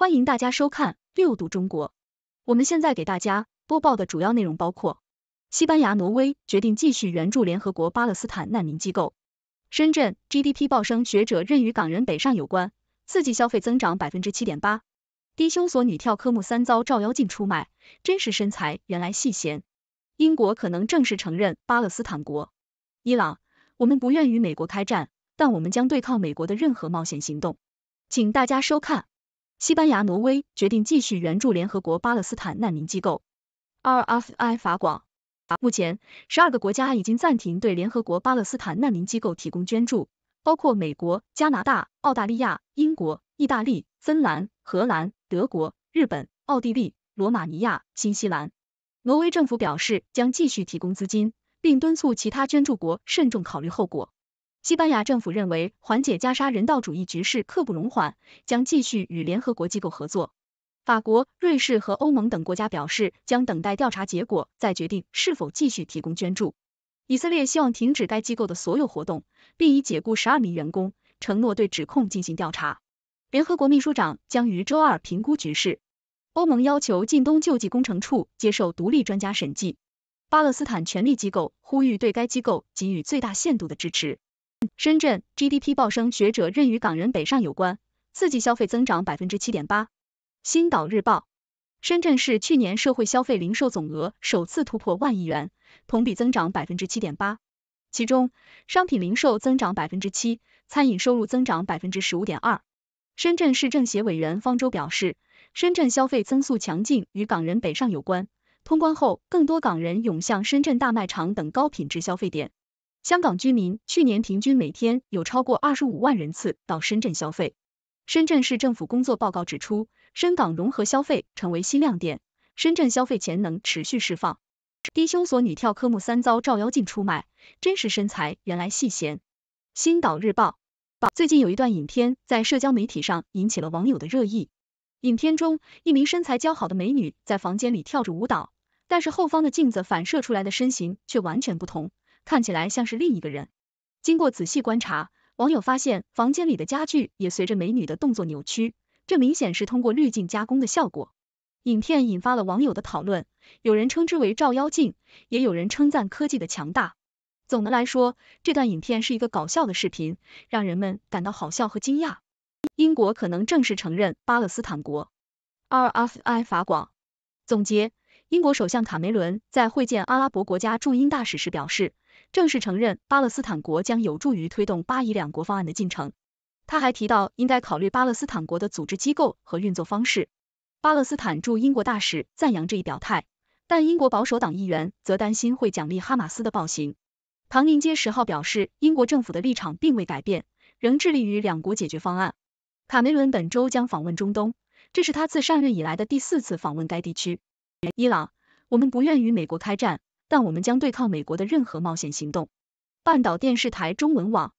欢迎大家收看《六度中国》。我们现在给大家播报的主要内容包括：西班牙、挪威决定继续援助联合国巴勒斯坦难民机构；深圳 GDP 暴升，学者任与港人北上有关，刺激消费增长百分之七点八；低胸锁女跳科目三遭照妖镜出卖，真实身材原来细纤；英国可能正式承认巴勒斯坦国；伊朗，我们不愿与美国开战，但我们将对抗美国的任何冒险行动。请大家收看。西班牙、挪威决定继续援助联合国巴勒斯坦难民机构 （RFI 法广）。目前，十二个国家已经暂停对联合国巴勒斯坦难民机构提供捐助，包括美国、加拿大、澳大利亚、英国、意大利、芬兰、荷兰、德国、日本、奥地利、罗马尼亚、新西兰。挪威政府表示将继续提供资金，并敦促其他捐助国慎重考虑后果。西班牙政府认为，缓解加沙人道主义局势刻不容缓，将继续与联合国机构合作。法国、瑞士和欧盟等国家表示，将等待调查结果再决定是否继续提供捐助。以色列希望停止该机构的所有活动，并已解雇十二名员工，承诺对指控进行调查。联合国秘书长将于周二评估局势。欧盟要求近东救济工程处接受独立专家审计。巴勒斯坦权力机构呼吁对该机构给予最大限度的支持。深圳 GDP 暴升，学者认与港人北上有关，刺激消费增长百分之七点八。新岛日报，深圳市去年社会消费零售总额首次突破万亿元，同比增长百分之七点八，其中商品零售增长百分之七，餐饮收入增长百分之十五点二。深圳市政协委员方舟表示，深圳消费增速强劲与港人北上有关，通关后更多港人涌向深圳大卖场等高品质消费点。香港居民去年平均每天有超过二十五万人次到深圳消费。深圳市政府工作报告指出，深港融合消费成为新亮点，深圳消费潜能持续释放。低胸锁女跳科目三遭照妖镜出卖，真实身材原来细弦。新岛日报报，最近有一段影片在社交媒体上引起了网友的热议。影片中，一名身材姣好的美女在房间里跳着舞蹈，但是后方的镜子反射出来的身形却完全不同。看起来像是另一个人。经过仔细观察，网友发现房间里的家具也随着美女的动作扭曲，这明显是通过滤镜加工的效果。影片引发了网友的讨论，有人称之为“照妖镜”，也有人称赞科技的强大。总的来说，这段影片是一个搞笑的视频，让人们感到好笑和惊讶。英国可能正式承认巴勒斯坦国。RFI 法广总结：英国首相卡梅伦在会见阿拉伯国家驻英大使时表示。正式承认巴勒斯坦国将有助于推动巴以两国方案的进程。他还提到，应该考虑巴勒斯坦国的组织机构和运作方式。巴勒斯坦驻英国大使赞扬这一表态，但英国保守党议员则担心会奖励哈马斯的暴行。唐宁街十号表示，英国政府的立场并未改变，仍致力于两国解决方案。卡梅伦本周将访问中东，这是他自上任以来的第四次访问该地区。伊朗，我们不愿与美国开战。但我们将对抗美国的任何冒险行动。半岛电视台中文网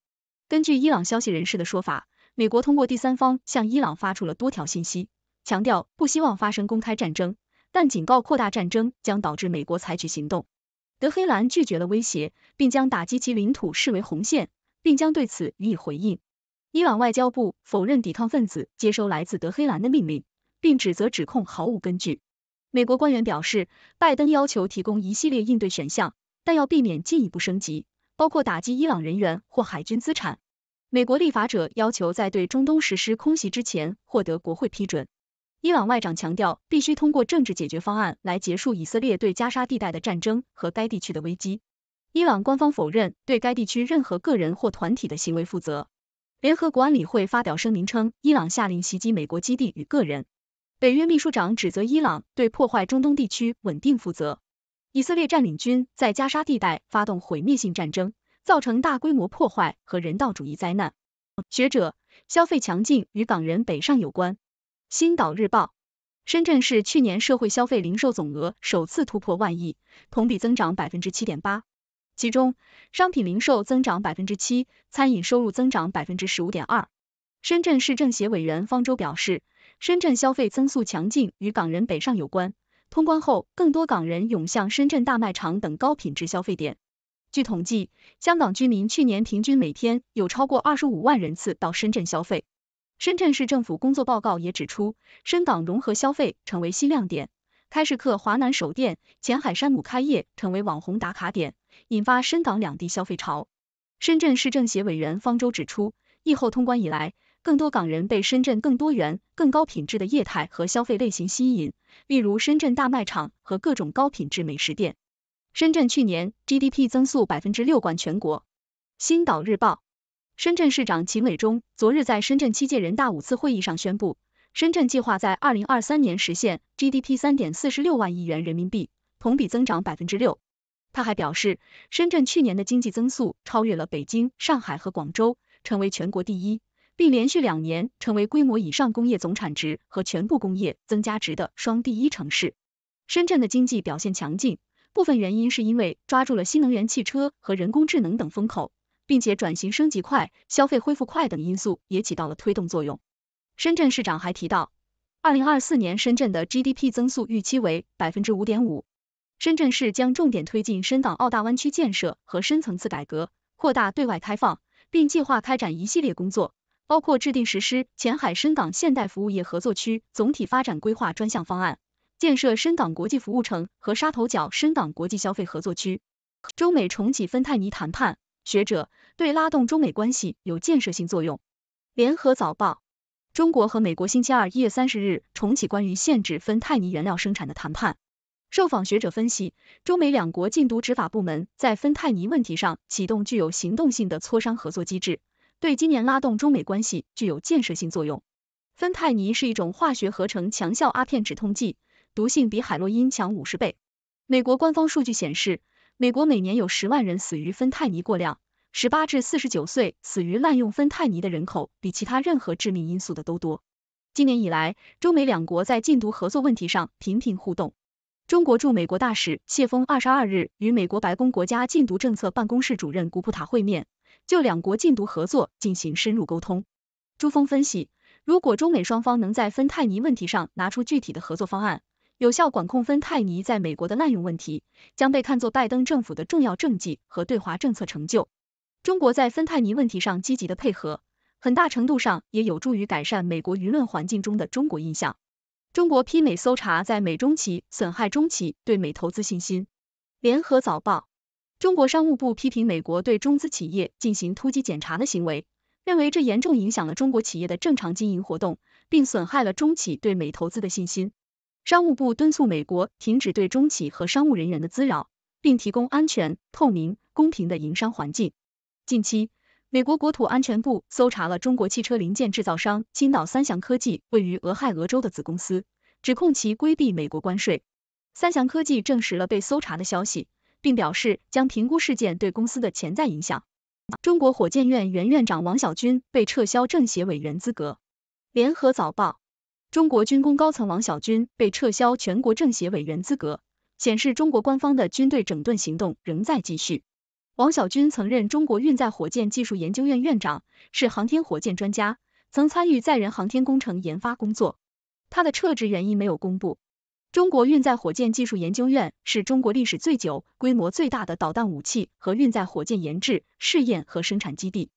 根据伊朗消息人士的说法，美国通过第三方向伊朗发出了多条信息，强调不希望发生公开战争，但警告扩大战争将导致美国采取行动。德黑兰拒绝了威胁，并将打击其领土视为红线，并将对此予以回应。伊朗外交部否认抵抗分子接收来自德黑兰的命令，并指责指控毫无根据。美国官员表示，拜登要求提供一系列应对选项，但要避免进一步升级，包括打击伊朗人员或海军资产。美国立法者要求在对中东实施空袭之前获得国会批准。伊朗外长强调，必须通过政治解决方案来结束以色列对加沙地带的战争和该地区的危机。伊朗官方否认对该地区任何个人或团体的行为负责。联合国安理会发表声明称，伊朗下令袭击美国基地与个人。北约秘书长指责伊朗对破坏中东地区稳定负责。以色列占领军在加沙地带发动毁灭性战争，造成大规模破坏和人道主义灾难。学者消费强劲与港人北上有关。新岛日报，深圳市去年社会消费零售总额首次突破万亿，同比增长百分之七点八。其中，商品零售增长百分之七，餐饮收入增长百分之十五点二。深圳市政协委员方舟表示。深圳消费增速强劲，与港人北上有关。通关后，更多港人涌向深圳大卖场等高品质消费点。据统计，香港居民去年平均每天有超过二十五万人次到深圳消费。深圳市政府工作报告也指出，深港融合消费成为新亮点。开市客华南首店、前海山姆开业成为网红打卡点，引发深港两地消费潮。深圳市政协委员方舟指出，疫后通关以来，更多港人被深圳更多元、更高品质的业态和消费类型吸引，例如深圳大卖场和各种高品质美食店。深圳去年 GDP 增速百分之六，冠全国。新岛日报，深圳市长秦伟忠昨日在深圳七届人大五次会议上宣布，深圳计划在二零二三年实现 GDP 三点四十六万亿元人民币，同比增长百分之六。他还表示，深圳去年的经济增速超越了北京、上海和广州，成为全国第一。并连续两年成为规模以上工业总产值和全部工业增加值的双第一城市。深圳的经济表现强劲，部分原因是因为抓住了新能源汽车和人工智能等风口，并且转型升级快、消费恢复快等因素也起到了推动作用。深圳市长还提到，二零二四年深圳的 GDP 增速预期为百分之五点五。深圳市将重点推进深港澳大湾区建设和深层次改革，扩大对外开放，并计划开展一系列工作。包括制定实施前海深港现代服务业合作区总体发展规划专项方案，建设深港国际服务城和沙头角深港国际消费合作区。中美重启芬太尼谈判，学者对拉动中美关系有建设性作用。联合早报，中国和美国星期二一月三十日重启关于限制芬太尼原料生产的谈判。受访学者分析，中美两国禁毒执法部门在芬太尼问题上启动具有行动性的磋商合作机制。对今年拉动中美关系具有建设性作用。芬太尼是一种化学合成强效阿片止痛剂，毒性比海洛因强五十倍。美国官方数据显示，美国每年有十万人死于芬太尼过量，十八至四十九岁死于滥用芬太尼的人口比其他任何致命因素的都多。今年以来，中美两国在禁毒合作问题上频频互动。中国驻美国大使谢峰二十二日与美国白宫国家禁毒政策办公室主任古普塔会面。就两国禁毒合作进行深入沟通。朱峰分析，如果中美双方能在芬太尼问题上拿出具体的合作方案，有效管控芬太尼在美国的滥用问题，将被看作拜登政府的重要政绩和对华政策成就。中国在芬太尼问题上积极的配合，很大程度上也有助于改善美国舆论环境中的中国印象。中国批美搜查在美中企损害中企对美投资信心。联合早报。中国商务部批评美国对中资企业进行突击检查的行为，认为这严重影响了中国企业的正常经营活动，并损害了中企对美投资的信心。商务部敦促美国停止对中企和商务人员的滋扰，并提供安全、透明、公平的营商环境。近期，美国国土安全部搜查了中国汽车零件制造商青岛三翔科技位于俄亥俄州的子公司，指控其规避美国关税。三翔科技证实了被搜查的消息。并表示将评估事件对公司的潜在影响。中国火箭院原院长王小军被撤销政协委员资格。联合早报：中国军工高层王小军被撤销全国政协委员资格，显示中国官方的军队整顿行动仍在继续。王小军曾任中国运载火箭技术研究院院长，是航天火箭专家，曾参与载人航天工程研发工作。他的撤职原因没有公布。中国运载火箭技术研究院是中国历史最久、规模最大的导弹武器和运载火箭研制、试验和生产基地。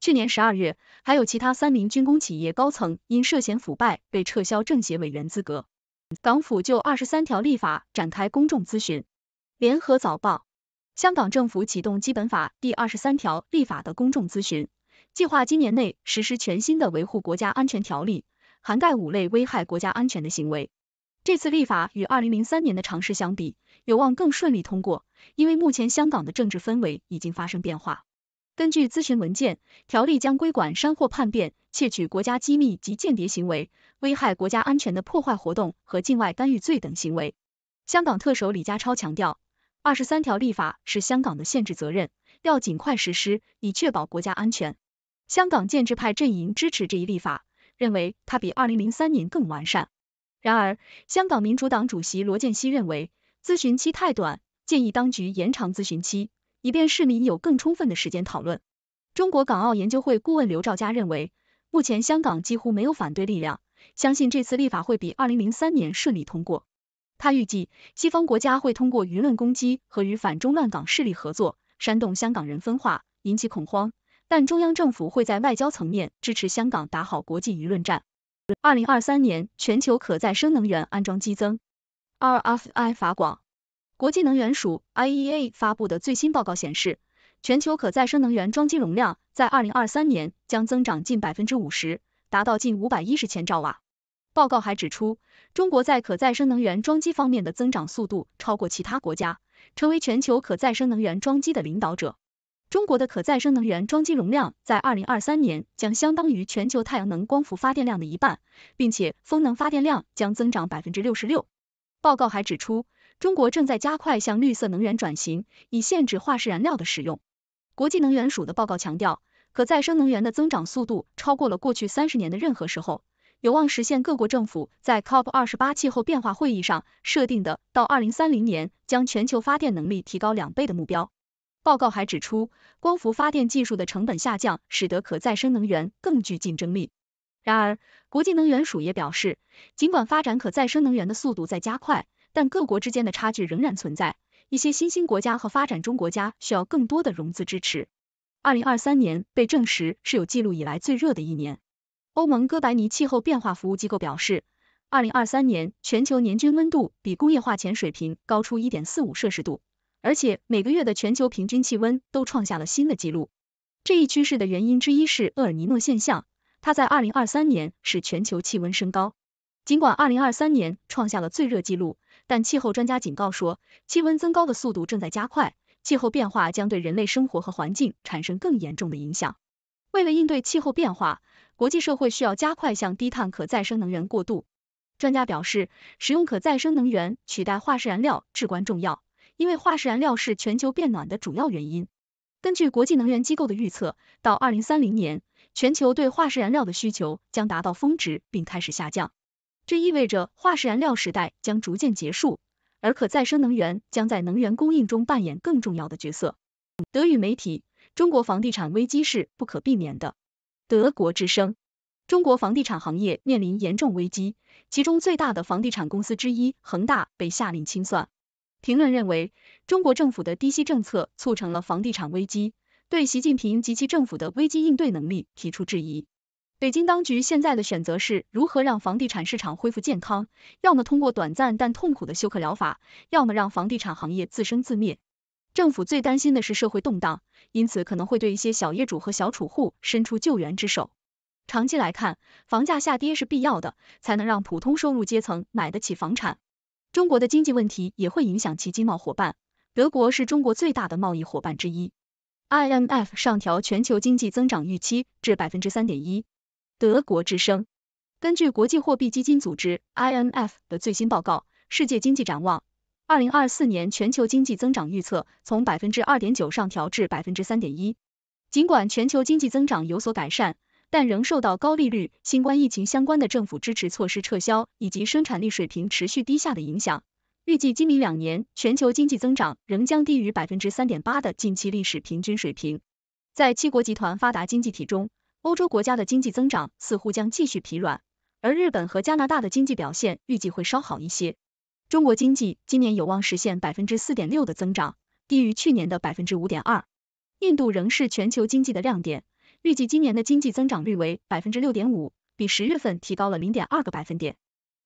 去年十二月，还有其他三名军工企业高层因涉嫌腐败被撤销政协委员资格。港府就二十三条立法展开公众咨询。联合早报：香港政府启动《基本法》第二十三条立法的公众咨询，计划今年内实施全新的维护国家安全条例，涵盖五类危害国家安全的行为。这次立法与二零零三年的尝试相比，有望更顺利通过，因为目前香港的政治氛围已经发生变化。根据咨询文件，条例将规管山货叛变、窃取国家机密及间谍行为、危害国家安全的破坏活动和境外干预罪等行为。香港特首李家超强调，二十三条立法是香港的限制责任，要尽快实施，以确保国家安全。香港建制派阵营支持这一立法，认为它比二零零三年更完善。然而，香港民主党主席罗建熙认为咨询期太短，建议当局延长咨询期，以便市民有更充分的时间讨论。中国港澳研究会顾问刘兆佳认为，目前香港几乎没有反对力量，相信这次立法会比二零零三年顺利通过。他预计西方国家会通过舆论攻击和与反中乱港势力合作，煽动香港人分化，引起恐慌，但中央政府会在外交层面支持香港打好国际舆论战。二零二三年全球可再生能源安装激增。RFI 法广，国际能源署 IEA 发布的最新报告显示，全球可再生能源装机容量在二零二三年将增长近百分之五十，达到近五百一十千兆瓦。报告还指出，中国在可再生能源装机方面的增长速度超过其他国家，成为全球可再生能源装机的领导者。中国的可再生能源装机容量在二零二三年将相当于全球太阳能光伏发电量的一半，并且风能发电量将增长百分之六十六。报告还指出，中国正在加快向绿色能源转型，以限制化石燃料的使用。国际能源署的报告强调，可再生能源的增长速度超过了过去三十年的任何时候，有望实现各国政府在 COP 二十八气候变化会议上设定的到二零三零年将全球发电能力提高两倍的目标。报告还指出，光伏发电技术的成本下降，使得可再生能源更具竞争力。然而，国际能源署也表示，尽管发展可再生能源的速度在加快，但各国之间的差距仍然存在。一些新兴国家和发展中国家需要更多的融资支持。二零二三年被证实是有记录以来最热的一年。欧盟哥白尼气候变化服务机构表示，二零二三年全球年均温度比工业化前水平高出一点四五摄氏度。而且每个月的全球平均气温都创下了新的纪录。这一趋势的原因之一是厄尔尼诺现象，它在二零二三年使全球气温升高。尽管二零二三年创下了最热纪录，但气候专家警告说，气温增高的速度正在加快，气候变化将对人类生活和环境产生更严重的影响。为了应对气候变化，国际社会需要加快向低碳可再生能源过渡。专家表示，使用可再生能源取代化石燃料至关重要。因为化石燃料是全球变暖的主要原因。根据国际能源机构的预测，到二零三零年，全球对化石燃料的需求将达到峰值并开始下降。这意味着化石燃料时代将逐渐结束，而可再生能源将在能源供应中扮演更重要的角色。德语媒体：中国房地产危机是不可避免的。德国之声：中国房地产行业面临严重危机，其中最大的房地产公司之一恒大被下令清算。评论认为，中国政府的低息政策促成了房地产危机，对习近平及其政府的危机应对能力提出质疑。北京当局现在的选择是如何让房地产市场恢复健康，要么通过短暂但痛苦的休克疗法，要么让房地产行业自生自灭。政府最担心的是社会动荡，因此可能会对一些小业主和小储户伸出救援之手。长期来看，房价下跌是必要的，才能让普通收入阶层买得起房产。中国的经济问题也会影响其经贸伙伴。德国是中国最大的贸易伙伴之一。IMF 上调全球经济增长预期至百分之三点一。德国之声，根据国际货币基金组织 （IMF） 的最新报告，《世界经济展望》二零二四年全球经济增长预测从百分之二点九上调至百分之三点一。尽管全球经济增长有所改善。但仍受到高利率、新冠疫情相关的政府支持措施撤销以及生产力水平持续低下的影响，预计今明两年全球经济增长仍将低于百分之三点八的近期历史平均水平。在七国集团发达经济体中，欧洲国家的经济增长似乎将继续疲软，而日本和加拿大的经济表现预计会稍好一些。中国经济今年有望实现百分之四点六的增长，低于去年的百分之五点二。印度仍是全球经济的亮点。预计今年的经济增长率为百分之六点五，比十月份提高了零点二个百分点。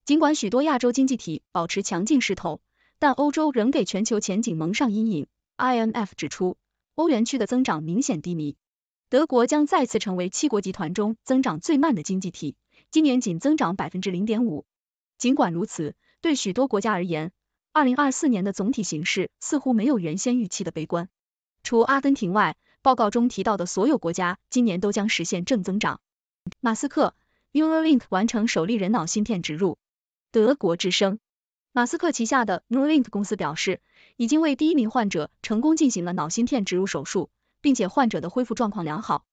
尽管许多亚洲经济体保持强劲势头，但欧洲仍给全球前景蒙上阴影。IMF 指出，欧元区的增长明显低迷，德国将再次成为七国集团中增长最慢的经济体，今年仅增长百分之零点五。尽管如此，对许多国家而言，二零二四年的总体形势似乎没有原先预期的悲观。除阿根廷外，报告中提到的所有国家今年都将实现正增长。马斯克 Neuralink 完成首例人脑芯片植入，德国之声。马斯克旗下的 Neuralink 公司表示，已经为第一名患者成功进行了脑芯片植入手术，并且患者的恢复状况良好。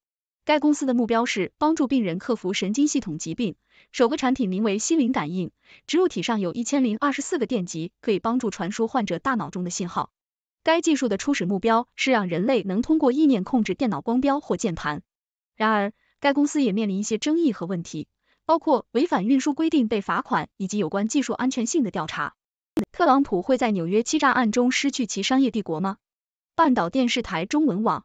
该公司的目标是帮助病人克服神经系统疾病，首个产品名为心灵感应，植入体上有一千零二十四个电极，可以帮助传输患者大脑中的信号。该技术的初始目标是让人类能通过意念控制电脑光标或键盘。然而，该公司也面临一些争议和问题，包括违反运输规定被罚款以及有关技术安全性的调查。特朗普会在纽约欺诈案中失去其商业帝国吗？半岛电视台中文网。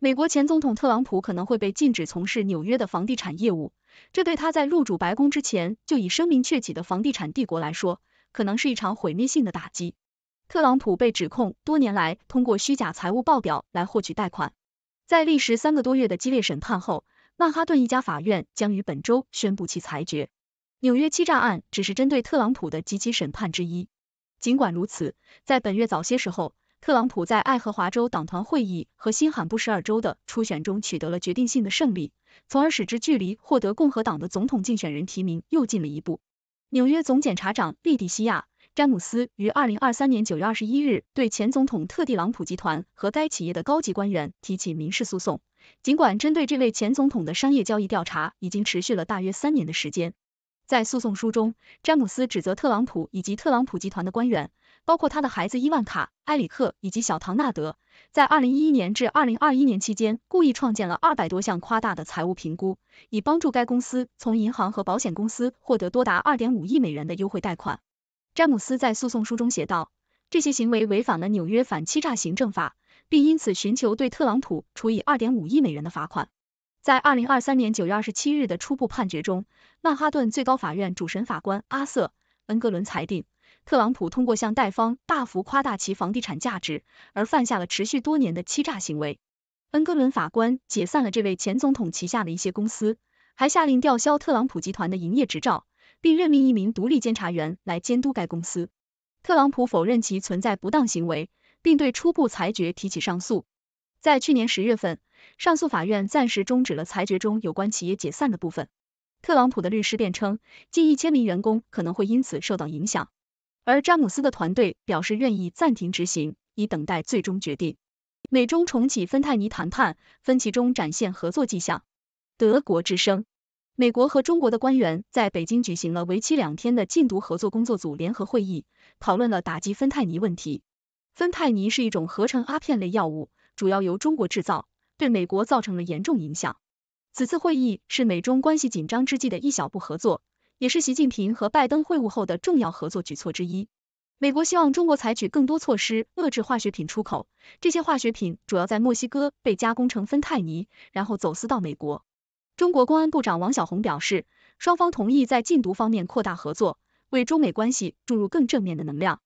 美国前总统特朗普可能会被禁止从事纽约的房地产业务，这对他在入主白宫之前就已声名鹊起的房地产帝国来说，可能是一场毁灭性的打击。特朗普被指控多年来通过虚假财务报表来获取贷款，在历时三个多月的激烈审判后，曼哈顿一家法院将于本周宣布其裁决。纽约欺诈案只是针对特朗普的几起审判之一。尽管如此，在本月早些时候，特朗普在爱荷华州党团会议和新罕布什尔州的初选中取得了决定性的胜利，从而使之距离获得共和党的总统竞选人提名又近了一步。纽约总检察长利迪西亚。詹姆斯于二零二三年九月二十一日对前总统特地朗普集团和该企业的高级官员提起民事诉讼。尽管针对这位前总统的商业交易调查已经持续了大约三年的时间，在诉讼书中，詹姆斯指责特朗普以及特朗普集团的官员，包括他的孩子伊万卡、埃里克以及小唐纳德，在二零一一年至二零二一年期间，故意创建了二百多项夸大的财务评估，以帮助该公司从银行和保险公司获得多达二点五亿美元的优惠贷款。詹姆斯在诉讼书中写道，这些行为违反了纽约反欺诈行政法，并因此寻求对特朗普处以二点五亿美元的罚款。在二零二三年九月二十七日的初步判决中，曼哈顿最高法院主审法官阿瑟·恩格伦裁定，特朗普通过向贷方大幅夸大其房地产价值，而犯下了持续多年的欺诈行为。恩格伦法官解散了这位前总统旗下的一些公司，还下令吊销特朗普集团的营业执照。并任命一名独立监察员来监督该公司。特朗普否认其存在不当行为，并对初步裁决提起上诉。在去年十月份，上诉法院暂时终止了裁决中有关企业解散的部分。特朗普的律师辩称，近一千名员工可能会因此受到影响，而詹姆斯的团队表示愿意暂停执行，以等待最终决定。美中重启芬太尼谈判，分歧中展现合作迹象。德国之声。美国和中国的官员在北京举行了为期两天的禁毒合作工作组联合会议，讨论了打击芬太尼问题。芬太尼是一种合成阿片类药物，主要由中国制造，对美国造成了严重影响。此次会议是美中关系紧张之际的一小步合作，也是习近平和拜登会晤后的重要合作举措之一。美国希望中国采取更多措施遏制化学品出口，这些化学品主要在墨西哥被加工成芬太尼，然后走私到美国。中国公安部长王晓红表示，双方同意在禁毒方面扩大合作，为中美关系注入更正面的能量。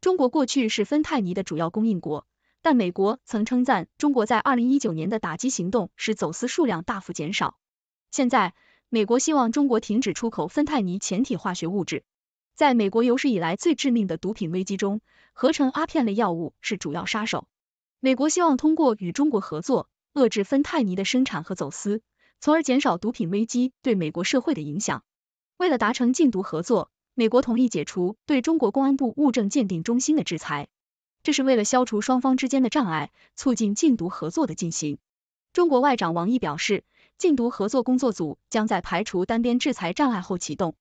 中国过去是芬太尼的主要供应国，但美国曾称赞中国在二零一九年的打击行动使走私数量大幅减少。现在，美国希望中国停止出口芬太尼前体化学物质。在美国有史以来最致命的毒品危机中，合成阿片类药物是主要杀手。美国希望通过与中国合作，遏制芬太尼的生产和走私。从而减少毒品危机对美国社会的影响。为了达成禁毒合作，美国同意解除对中国公安部物证鉴定中心的制裁，这是为了消除双方之间的障碍，促进禁毒合作的进行。中国外长王毅表示，禁毒合作工作组将在排除单边制裁障碍后启动。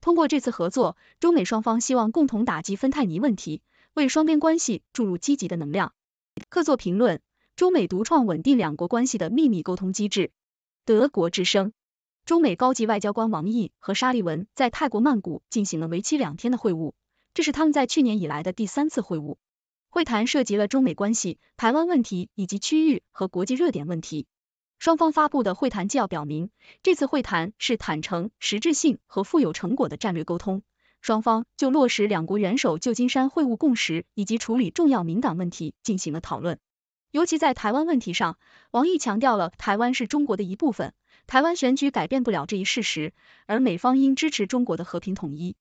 通过这次合作，中美双方希望共同打击芬太尼问题，为双边关系注入积极的能量。客座评论：中美独创稳定两国关系的秘密沟通机制。德国之声：中美高级外交官王毅和沙利文在泰国曼谷进行了为期两天的会晤，这是他们在去年以来的第三次会晤。会谈涉及了中美关系、台湾问题以及区域和国际热点问题。双方发布的会谈纪要表明，这次会谈是坦诚、实质性和富有成果的战略沟通。双方就落实两国元首旧金山会晤共识以及处理重要敏感问题进行了讨论。尤其在台湾问题上，王毅强调了台湾是中国的一部分，台湾选举改变不了这一事实，而美方应支持中国的和平统一。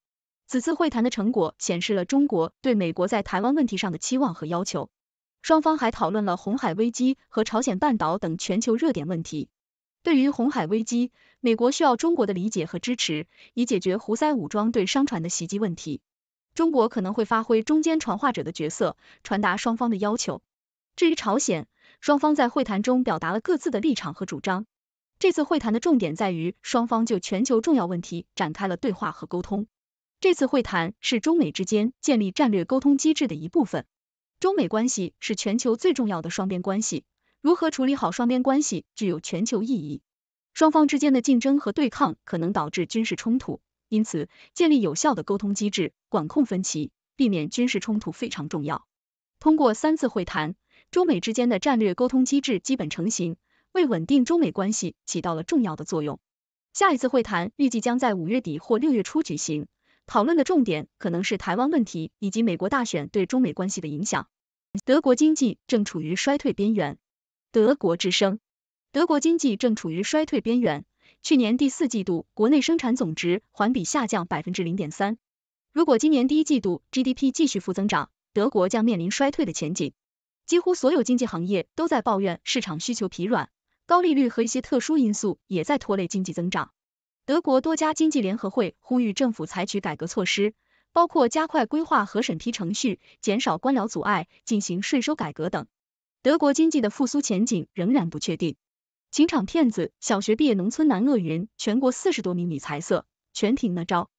此次会谈的成果显示了中国对美国在台湾问题上的期望和要求。双方还讨论了红海危机和朝鲜半岛等全球热点问题。对于红海危机，美国需要中国的理解和支持，以解决胡塞武装对商船的袭击问题。中国可能会发挥中间传话者的角色，传达双方的要求。至于朝鲜，双方在会谈中表达了各自的立场和主张。这次会谈的重点在于双方就全球重要问题展开了对话和沟通。这次会谈是中美之间建立战略沟通机制的一部分。中美关系是全球最重要的双边关系，如何处理好双边关系具有全球意义。双方之间的竞争和对抗可能导致军事冲突，因此建立有效的沟通机制，管控分歧，避免军事冲突非常重要。通过三次会谈。中美之间的战略沟通机制基本成型，为稳定中美关系起到了重要的作用。下一次会谈预计将在五月底或六月初举行，讨论的重点可能是台湾问题以及美国大选对中美关系的影响。德国经济正处于衰退边缘。德国之声，德国经济正处于衰退边缘。去年第四季度国内生产总值环比下降百分之零点三，如果今年第一季度 GDP 继续负增长，德国将面临衰退的前景。几乎所有经济行业都在抱怨市场需求疲软，高利率和一些特殊因素也在拖累经济增长。德国多家经济联合会呼吁政府采取改革措施，包括加快规划和审批程序，减少官僚阻碍，进行税收改革等。德国经济的复苏前景仍然不确定。情场骗子，小学毕业农村男恶云，全国四十多名女财色，全凭那招。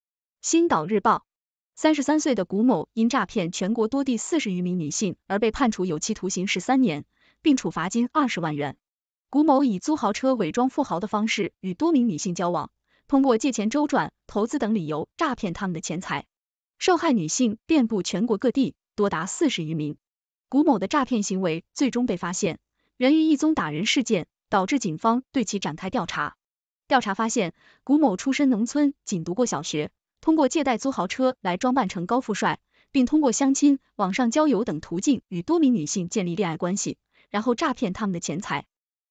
新岛日报。三十三岁的古某因诈骗全国多地四十余名女性而被判处有期徒刑十三年，并处罚金二十万元。古某以租豪车、伪装富豪的方式与多名女性交往，通过借钱周转、投资等理由诈骗他们的钱财。受害女性遍布全国各地，多达四十余名。古某的诈骗行为最终被发现，源于一宗打人事件，导致警方对其展开调查。调查发现，古某出身农村，仅读过小学。通过借贷租豪车来装扮成高富帅，并通过相亲、网上交友等途径与多名女性建立恋爱关系，然后诈骗他们的钱财。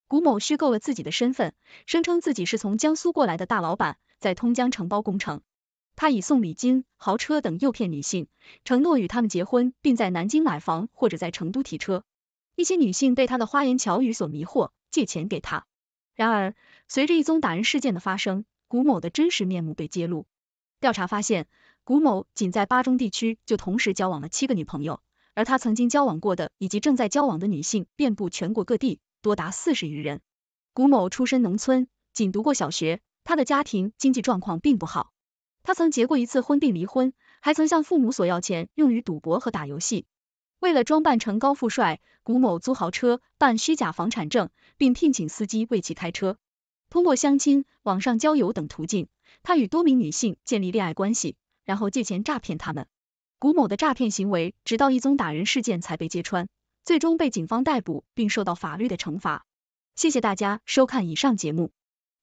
古某虚构了自己的身份，声称自己是从江苏过来的大老板，在通江承包工程。他以送礼金、豪车等诱骗女性，承诺与他们结婚，并在南京买房或者在成都提车。一些女性被他的花言巧语所迷惑，借钱给他。然而，随着一宗打人事件的发生，古某的真实面目被揭露。调查发现，古某仅在巴中地区就同时交往了七个女朋友，而他曾经交往过的以及正在交往的女性遍布全国各地，多达四十余人。古某出身农村，仅读过小学，他的家庭经济状况并不好。他曾结过一次婚并离婚，还曾向父母索要钱用于赌博和打游戏。为了装扮成高富帅，古某租豪车、办虚假房产证，并聘请司机为其开车，通过相亲、网上交友等途径。他与多名女性建立恋爱关系，然后借钱诈骗他们。古某的诈骗行为直到一宗打人事件才被揭穿，最终被警方逮捕并受到法律的惩罚。谢谢大家收看以上节目，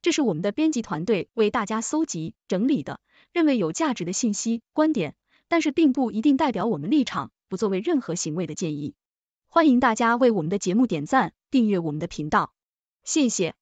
这是我们的编辑团队为大家搜集整理的，认为有价值的信息观点，但是并不一定代表我们立场，不作为任何行为的建议。欢迎大家为我们的节目点赞、订阅我们的频道，谢谢。